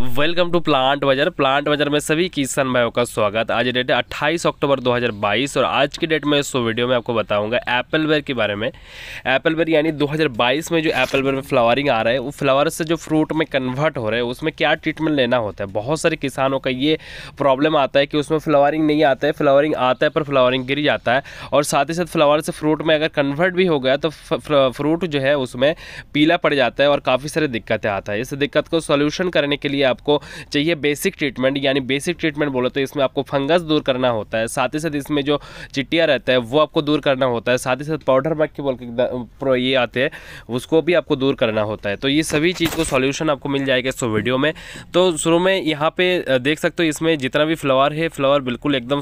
welcome to Plant Bazaar Plant Bazaar में सभी किसान भाइयों का स्वागत आज डेट है 28 अक्टूबर 2022 और आज की डेट में इस वीडियो में आपको बताऊंगा एप्पल बेर के बारे में एप्पल बेर यानी 2022 में जो एप्पल बेर में फ्लावरिंग आ रहा है वो फ्लावर से जो फ्रूट में कन्वर्ट हो रहे हैं उसमें क्या ट्रीटमेंट लेना होता है बहुत सारे किसानों का ये प्रॉब्लम आता है कि उसमें फ्लावरिंग नहीं आता है फ्लावरिंग आता है पर फ्लावरिंग गिर जाता है और साथ ही साथ फ्लावर से फ्रूट में अगर कन्वर्ट भी हो गया तो फ्रूट जो है उसमें पीला पड़ जाता है और काफ़ी सारी दिक्कतें आता है इस दिक्कत को सोल्यूशन करने के लिए आपको चाहिए बेसिक ट्रीटमेंट यानी बेसिक ट्रीटमेंट बोलो तो इसमें आपको फंगस दूर करना होता है साथ ही साथ इसमें जो चिट्टिया रहता है वो आपको दूर करना होता है साथ ही साथ पाउडर मक्खी बोल के ये आते हैं उसको भी आपको दूर करना होता है तो ये सभी चीज़ को सॉल्यूशन आपको मिल जाएगा इस वीडियो में तो शुरू में यहाँ पे देख सकते हो इसमें जितना भी फ्लावर है फ्लावर बिल्कुल एकदम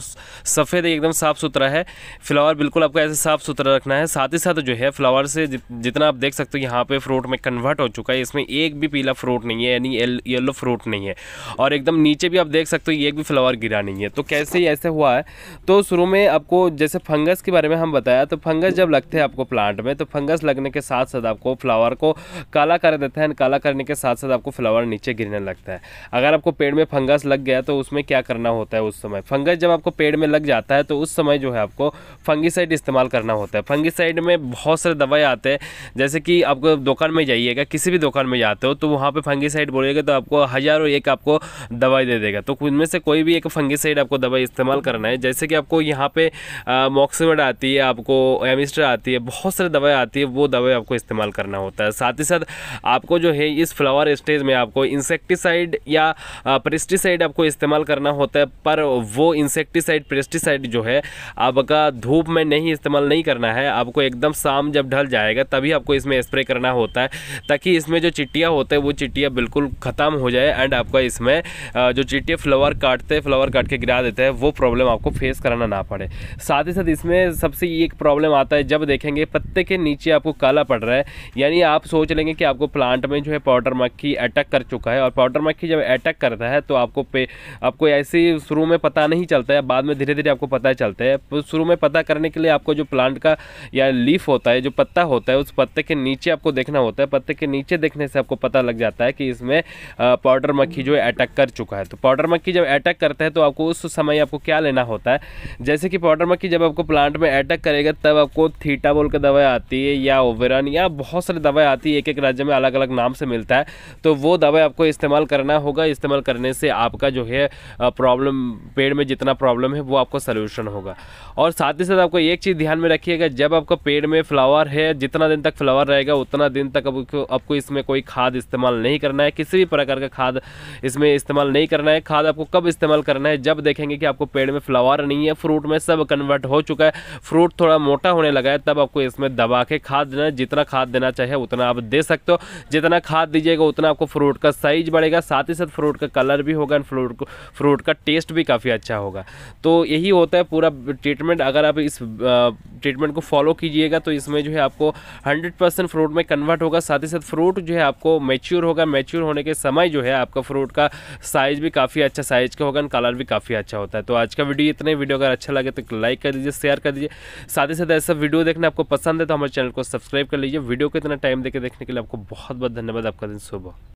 सफ़ेद एकदम साफ़ सुथरा है फ्लावर बिल्कुल आपको ऐसे साफ़ सुथरा रखना है साथ ही साथ जो है फ्लावर से जितना आप देख सकते हो यहाँ पे फ्रूट में कन्वर्ट हो चुका है इसमें एक भी पीला फ्रूट नहीं है यानी येलो फ्रूट फ्रूट नहीं है और एकदम नीचे भी आप देख सकते हो एक भी फ्लावर गिरा नहीं है तो कैसे ऐसे हुआ है तो शुरू में आपको जैसे फंगस के बारे में हम बताया तो फंगस जब लगते हैं आपको प्लांट में तो फंगस लगने के साथ साथ आपको फ्लावर को काला कर देता है काला करने के साथ साथ आपको फ्लावर नीचे गिरने लगता है अगर आपको पेड़ में फंगस लग गया तो उसमें क्या करना होता है उस समय फंगस जब आपको पेड़ में लग जाता है तो उस समय जो है आपको फंगीसाइड इस्तेमाल करना होता है फंगिसाइड में बहुत सारे दवाई आते हैं जैसे कि आपको दुकान में जाइएगा किसी भी दुकान में जाते हो तो वहाँ पर फंगीसाइड बोलिएगा तो आपको हजार और एक आपको दवाई दे देगा तो उनमें से कोई भी एक फंगिसाइड आपको दवाई इस्तेमाल करना है जैसे कि आपको यहाँ पे मॉक्सीमेट आती है आपको एमिस्टर आती है बहुत सारी दवाई आती है वो दवाई आपको इस्तेमाल करना होता है साथ ही साथ आपको जो है इस फ्लावर स्टेज में आपको इंसेक्टिसाइड या प्रेस्टिसाइड आपको इस्तेमाल करना होता है पर वो इंसेक्टिसाइड प्रेस्टिसाइड जो है आपका धूप में नहीं इस्तेमाल नहीं करना है आपको एकदम शाम जब ढल जाएगा तभी आपको इसमें स्प्रे करना होता है ताकि इसमें जो चिट्टियाँ होता है वो चिट्टियाँ बिल्कुल ख़त्म हो जाए एंड आपको इसमें जो चीटे फ्लावर काटते हैं फ्लावर काट के गिरा देते हैं वो प्रॉब्लम आपको फेस कराना ना पड़े साथ ही साथ इसमें सबसे एक प्रॉब्लम आता है जब देखेंगे पत्ते के नीचे आपको काला पड़ रहा है यानी आप सोच लेंगे कि आपको प्लांट में जो है पाउडर मक्खी अटैक कर चुका है और पाउडर मक्खी जब अटैक करता है तो आपको पे आपको ऐसे शुरू में पता नहीं चलता है बाद में धीरे धीरे आपको पता चलता है तो शुरू में पता करने के लिए आपको जो प्लांट का या लीफ होता है जो पत्ता होता है उस पत्ते के नीचे आपको देखना होता है पत्ते के नीचे देखने से आपको पता लग जाता है कि इसमें पाउडर पाउडर मक्खी जो है अटैक कर चुका है तो पाउडर मक्खी जब अटैक करता है तो आपको उस समय आपको क्या लेना होता है जैसे कि पाउडर मक्खी जब आपको प्लांट में अटैक करेगा तब आपको थीटा बोल के दवाई आती है या ओवेरन या बहुत सारी दवाई आती है एक एक राज्य में अलग अलग नाम से मिलता है तो वो दवाई आपको इस्तेमाल करना होगा इस्तेमाल करने से आपका जो है प्रॉब्लम पेड़ में जितना प्रॉब्लम है वो आपको सोल्यूशन होगा और साथ ही साथ आपको एक चीज़ ध्यान में रखिएगा जब आपका पेड़ में फ्लावर है जितना दिन तक फ्लावर रहेगा उतना दिन तक आपको इसमें कोई खाद इस्तेमाल नहीं करना है किसी भी प्रकार का खाद खाद इसमें इस्तेमाल नहीं करना है खाद आपको कब इस्तेमाल करना है जब देखेंगे कि आपको पेड़ में फ्लावर नहीं है फ्रूट में सब कन्वर्ट हो चुका है फ्रूट थोड़ा मोटा होने लगा है तब आपको इसमें दबा के खाद देना जितना खाद देना चाहिए उतना आप दे सकते हो जितना खाद दीजिएगा उतना आपको फ्रूट का साइज बढ़ेगा साथ ही साथ फ्रूट का कलर भी होगा एंड फ्रूट फ्रूट का टेस्ट भी काफ़ी अच्छा होगा तो यही होता है पूरा ट्रीटमेंट अगर आप इस ट्रीटमेंट को फॉलो कीजिएगा तो इसमें जो है आपको हंड्रेड परसेंट फ्रूट में कन्वर्ट होगा साथ ही साथ फ्रूट जो है आपको मेच्योर होगा मेच्योर होने के समय जो है है आपका फ्रूट का साइज़ भी काफ़ी अच्छा साइज़ का होगा कलर भी काफ़ी अच्छा होता है तो आज का वीडियो इतने वीडियो अगर अच्छा लगे तो लाइक कर दीजिए शेयर कर दीजिए साथ ही साथ ऐसा वीडियो देखना आपको पसंद है तो हमारे चैनल को सब्सक्राइब कर लीजिए वीडियो को इतना टाइम देकर देखने के लिए आपको बहुत बहुत धन्यवाद आपका दिन सुबह